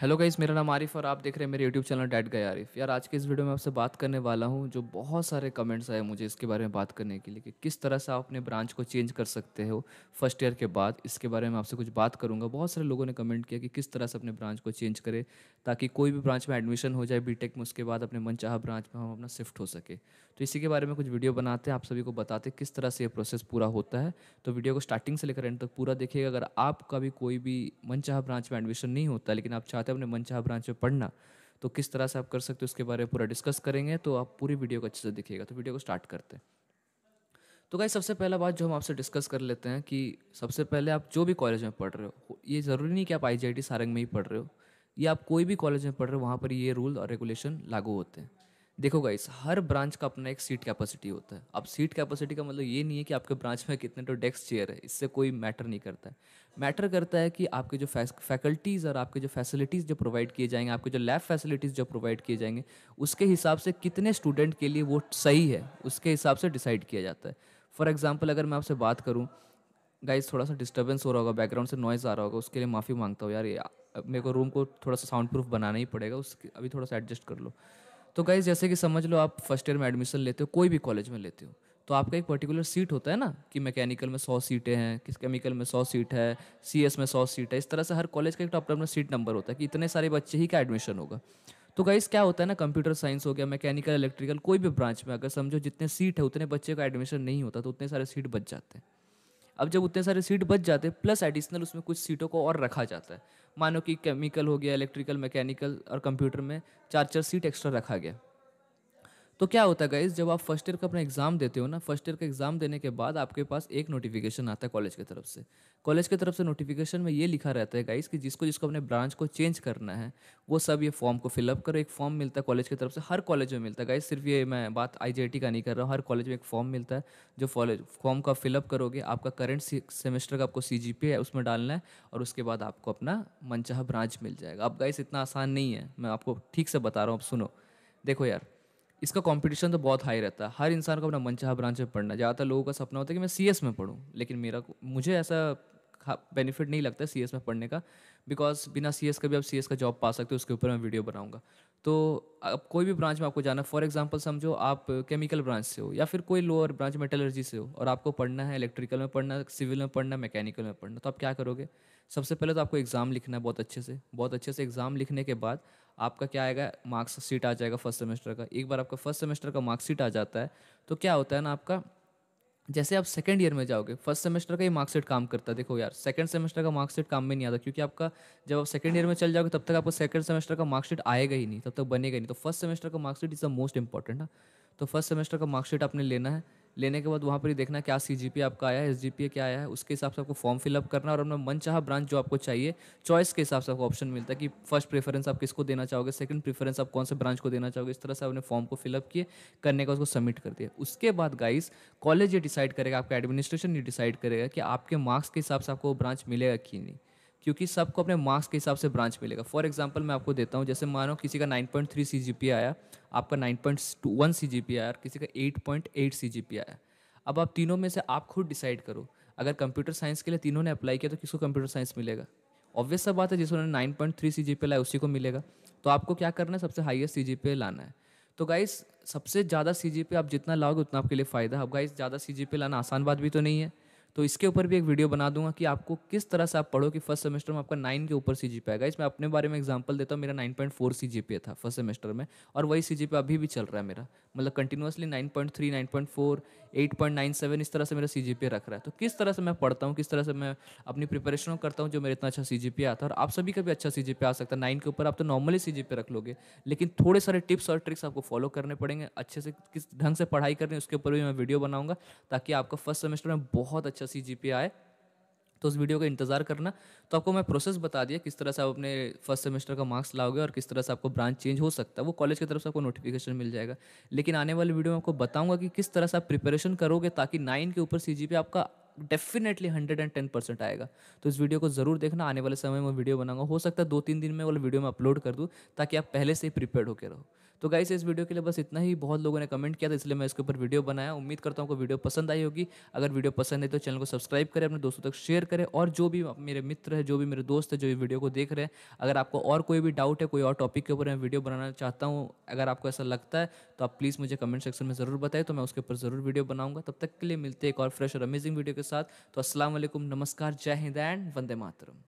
hello guys मेरा नाम आरिफ और आप देख रहे हैं मेरे यूट्यूब चैनल डैट गए आरिफ यार आज के इस वीडियो में आपसे बात करने वाला हूँ जो बहुत सारे कमेंट्स आए मुझे इसके बारे में बात करने के लिए कि किस तरह से आप अपने ब्रांच को चेंज कर सकते हो फर्स्ट ईयर के बाद इसके बारे में आपसे कुछ बात करूँगा बहुत सारे लोगों ने कमेंट किया कि किस तरह से अपने ब्रांच को चेंज करें ताकि कोई भी ब्रांच में एडमिशन हो जाए बी में उसके बाद अपने मन ब्रांच में हम अपना शिफ्ट हो सके तो इसी के बारे में कुछ वीडियो बनाते हैं आप सभी को बताते किस तरह से ये प्रोसेस पूरा होता है तो वीडियो को स्टार्टिंग से लेकर एंड तक पूरा देखिएगा अगर आपका भी कोई भी मन ब्रांच में एडमिशन नहीं होता लेकिन आप चाहते चाहते हो अपने मनचाह ब्रांच में पढ़ना तो किस तरह से आप कर सकते हो उसके बारे में पूरा डिस्कस करेंगे तो आप पूरी वीडियो को अच्छे से दिखेगा तो वीडियो को स्टार्ट करते हैं तो गाइज सबसे पहला बात जो हम आपसे डिस्कस कर लेते हैं कि सबसे पहले आप जो भी कॉलेज में पढ़ रहे हो ये ज़रूरी नहीं कि आप आई सारंग में ही पढ़ रहे हो या आप कोई भी कॉलेज में पढ़ रहे हो वहाँ पर ये रूल और रेगुलेशन लागू होते हैं देखो गाइस हर ब्रांच का अपना एक सीट कैपेसिटी होता है अब सीट कैपेसिटी का मतलब ये नहीं है कि आपके ब्रांच में कितने तो डेस्क चेयर है इससे कोई मैटर नहीं करता है मैटर करता है कि आपके जो फैकल्टीज़ और आपके जो फैसिलिटीज़ जो प्रोवाइड किए जाएंगे आपके जो लैब फैसिलिटीज़ जो प्रोवाइड किए जाएंगे उसके हिसाब से कितने स्टूडेंट के लिए वो सही है उसके हिसाब से डिसाइड किया जाता है फॉर एग्ज़ाम्पल अगर मैं आपसे बात करूँ गाइज थोड़ा सा डिस्टर्बेंस हो रहा होगा बैकग्राउंड से नॉइज़ आ रहा होगा उसके लिए माफ़ी मांगता हूँ यार मेरे को रूम को थोड़ा सा साउंड प्रूफ बनाना ही पड़ेगा उसके अभी थोड़ा सा एडजस्ट कर लो तो गाइज जैसे कि समझ लो आप फर्स्ट ईयर में एडमिशन लेते हो कोई भी कॉलेज में लेते हो तो आपका एक पर्टिकुलर सीट होता है ना कि मैकेनिकल में सौ सीटें हैं किस केमिकल में सौ सीट है सी में सौ सीट है इस तरह से हर कॉलेज का एक अपना अपना सीट नंबर होता है कि इतने सारे बच्चे ही का एडमिशन होगा तो गाइज़ क्या होता है ना कंप्यूटर साइंस हो गया मैकेनिकल इलेक्ट्रिकल कोई भी ब्रांच में अगर समझो जितने सीट है उतने बच्चे का एडमिशन नहीं होता तो उतने सारे सीट बच जाते हैं अब जब उतने सारे सीट बच जाते हैं प्लस एडिशनल उसमें कुछ सीटों को और रखा जाता है मानो कि केमिकल हो गया इलेक्ट्रिकल मैकेनिकल और कंप्यूटर में चार चार सीट एक्स्ट्रा रखा गया तो क्या होता है गाइज जब आप फर्स्ट ईयर का अपना एग्ज़ाम देते हो ना फर्स्ट ईयर का एग्ज़ाम देने के बाद आपके पास एक नोटिफिकेशन आता है कॉलेज की तरफ से कॉलेज की तरफ से नोटिफिकेशन में ये लिखा रहता है गाइज कि जिसको जिसको अपने ब्रांच को चेंज करना है वो सब ये फॉर्म को फिलअप करो एक फॉर्म मिलता है कॉलेज की तरफ से हर कॉलेज में मिलता है गाइज सिर्फ ये मैं बात आई का नहीं कर रहा हूँ हर कॉलेज में एक फॉर्म मिलता है जो फॉर्म का फिलअप करोगे आपका करंट सेमेस्टर का आपको सी है उसमें डालना है और उसके बाद आपको अपना मनचाह ब्रांच मिल जाएगा अब गाइस इतना आसान नहीं है मैं आपको ठीक से बता रहा हूँ अब सुनो देखो यार इसका कंपटीशन तो बहुत हाई रहता है हर इंसान को अपना मनचाहा ब्रांच में पढ़ना ज़्यादातर लोगों का सपना होता है कि मैं सी में पढ़ूँ लेकिन मेरा मुझे ऐसा बेनिफिट नहीं लगता सी में पढ़ने का बिकॉज बिना सी का भी आप सी का जॉब पा सकते हो उसके ऊपर मैं वीडियो बनाऊँगा तो अब कोई भी ब्रांच में आपको जाना फॉर एग्जाम्पल समझो आप केमिकल ब्रांच से हो या फिर कोई लोअर ब्रांच मेटलर्जी से हो और आपको पढ़ना है इलेक्ट्रिकल में पढ़ना सिविल में पढ़ना मैकेनिकल में पढ़ना तो आप क्या करोगे सबसे पहले तो आपको एग्ज़ाम लिखना है बहुत अच्छे से बहुत अच्छे से एग्ज़ाम लिखने के बाद आपका क्या आएगा सीट आ जाएगा फर्स्ट सेमेस्टर का एक बार आपका फर्स्ट सेमेस्टर का सीट आ जाता है तो क्या होता है ना आपका जैसे आप सेकेंड ईयर में जाओगे फर्स्ट सेमेस्टर का ही मार्कशीट काम करता है देखो यार सेकंड सेमेस्टर का मार्कशीट काम में नहीं आता क्योंकि आपका जब आप सेकेंड ईयर में चल जाओगे तब तक आपको सेकेंड सेमेस्टर का मार्कशीट आएगा ही नहीं तब तक बनेगा ही नहीं तो फर्स्ट सेमेस्टर का marksheet is the most important ना तो फर्स्ट सेमेस्टर का मार्कशीट आपने लेना है लेने के बाद वहाँ पर ही देखना क्या सी जी पी आपका आया है एस जी पी क्या आया है उसके हिसाब से आपको फॉर्म फिलअप करना और अपना मन चाह ब्रांच जो आपको चाहिए चॉइस के हिसाब से आपको ऑप्शन मिलता है कि फर्स्ट प्रेफरेंस आप किसको देना चाहोगे सेकंड प्रेफरेंस आप कौन से ब्रांच को देना चाहोगे इस तरह से आपने फॉर्म को फिलअप किए करने का उसको सबमिट कर दिया उसके बाद गाइस कॉलेज ये डिसाइड करेगा आपका एडमिनिस्ट्रेशन ये डिसाइड करेगा कि आपके मार्क्स के हिसाब से आपको ब्रांच मिलेगा कि नहीं क्योंकि सबको अपने मार्क्स के हिसाब से ब्रांच मिलेगा फॉर एग्जाम्पल मैं आपको देता हूँ जैसे मानो किसी का 9.3 पॉइंट थ्री आया आपका नाइन पॉइंट आया और किसी का 8.8 पॉइंट आया अब आप तीनों में से आप खुद डिसाइड करो अगर कंप्यूटर साइंस के लिए तीनों ने अप्लाई किया तो किसको कंप्यूटर साइंस मिलेगा ऑब्वियस सब बात है जिसने nine point three C G P लाया उसी को मिलेगा तो आपको क्या करना है सबसे हाईएस्ट सी जी पी लाना है तो गाइस सबसे ज़्यादा सी जी पी आप जितना लाओगे उतना आपके लिए फ़ायदा है अब गाइस ज़्यादा सी जी पी लाना आसान बात भी तो नहीं है तो इसके ऊपर भी एक वीडियो बना दूंगा कि आपको किस तरह से आप पढ़ो कि फर्स्ट सेमेस्टर में आपका नाइन के ऊपर सी जी आएगा इसमें अपने बारे में एग्जाम्पल देता हूँ मेरा nine point four C G था फर्स्ट सेमेस्टर में और वही सी जी अभी भी चल रहा है मेरा मतलब कंटिन्यूसली 9.3 9.4 8.97 इस तरह से मेरा सी रख रहा है तो किस तरह से मैं पढ़ता हूँ किस तरह से मैं अपनी प्रिपरेशन करता हूँ जो मेरा इतना अच्छा सी आता है और आप सभी का भी अच्छा सी आ सकता है नाइन के ऊपर आप तो नॉर्मली सी रख लोगे लेकिन थोड़े सारे टिप्स और ट्रिक्स आपको फॉलो करने पड़ेंगे अच्छे से किस ढंग से पढ़ाई करनी उसके ऊपर भी मैं वीडियो बनाऊँगा ताकि आपका फर्स्ट सेमेस्टर में बहुत अच्छा सी आए तो उस वीडियो का इंतज़ार करना तो आपको मैं प्रोसेस बता दिया किस तरह से आप अपने फर्स्ट सेमेस्टर का मार्क्स लाओगे और किस तरह से आपको ब्रांच चेंज हो सकता है वो कॉलेज की तरफ से आपको नोटिफिकेशन मिल जाएगा लेकिन आने वाले वीडियो में आपको बताऊंगा कि किस तरह से आप प्रिपरेशन करोगे ताकि नाइन के ऊपर सी आपका definitely hundred and ten percent आएगा तो इस वीडियो को ज़रूर देखना आने वाले समय में वीडियो बनाऊंगा हो सकता है दो तीन दिन में वाला वीडियो में अपलोड कर दूँ ताकि आप पहले से ही प्रिपेयर होकर रहो तो गाइस इस वीडियो के लिए बस इतना ही बहुत लोगों ने कमेंट किया था तो इसलिए मैं इसके ऊपर वीडियो बनाया उम्मीद करता हूँ कि वीडियो पसंद आई होगी अगर वीडियो पसंद है तो चैनल को सब्सक्राइब करें अपने दोस्तों तक शेयर करें और जो भी मेरे मित्र है जो भी मेरे दोस्त है जो भी वीडियो को देख रहे हैं अगर आपको और कोई भी डाउट है कोई और टॉपिक के ऊपर मैं वीडियो बनाना चाहता हूँ अगर आपको ऐसा लगता है तो आप प्लीज़ मुझे कमेंट सेक्शन में ज़रूर बताएं तो मैं उसके ऊपर ज़रूर वीडियो बनाऊंगा तब तक के लिए मिलते एक और फ्रेश और अमेजिंग वीडियो के साथ तो असलम नमस्कार जय हिंद एंड वंदे मातरम